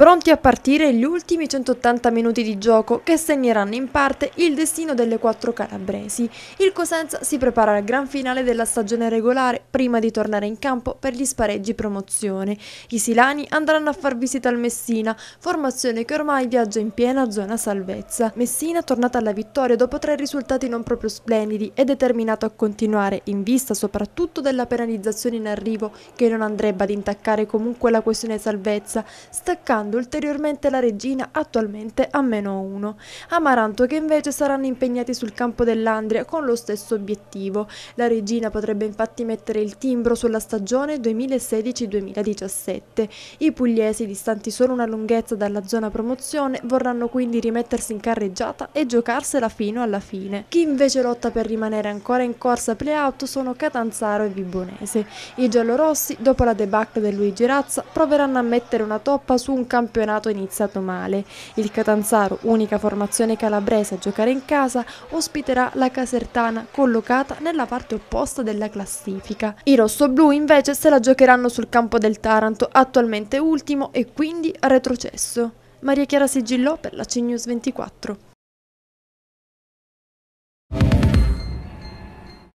Pronti a partire gli ultimi 180 minuti di gioco che segneranno in parte il destino delle quattro calabresi. Il Cosenza si prepara al gran finale della stagione regolare prima di tornare in campo per gli spareggi promozione. I Silani andranno a far visita al Messina, formazione che ormai viaggia in piena zona salvezza. Messina tornata alla vittoria dopo tre risultati non proprio splendidi è determinato a continuare in vista soprattutto della penalizzazione in arrivo che non andrebbe ad intaccare comunque la questione salvezza, staccando portando ulteriormente la regina attualmente a meno 1. Amaranto che invece saranno impegnati sul campo dell'Andria con lo stesso obiettivo. La regina potrebbe infatti mettere il timbro sulla stagione 2016-2017. I pugliesi, distanti solo una lunghezza dalla zona promozione, vorranno quindi rimettersi in carreggiata e giocarsela fino alla fine. Chi invece lotta per rimanere ancora in corsa play-out sono Catanzaro e Vibonese. I giallorossi, dopo la debacle del Luigi Razza, proveranno a mettere una toppa su un campo campionato è iniziato male. Il Catanzaro, unica formazione calabrese a giocare in casa, ospiterà la Casertana collocata nella parte opposta della classifica. I rossoblù invece se la giocheranno sul campo del Taranto, attualmente ultimo e quindi retrocesso. Maria Chiara Sigillò per la CNews 24.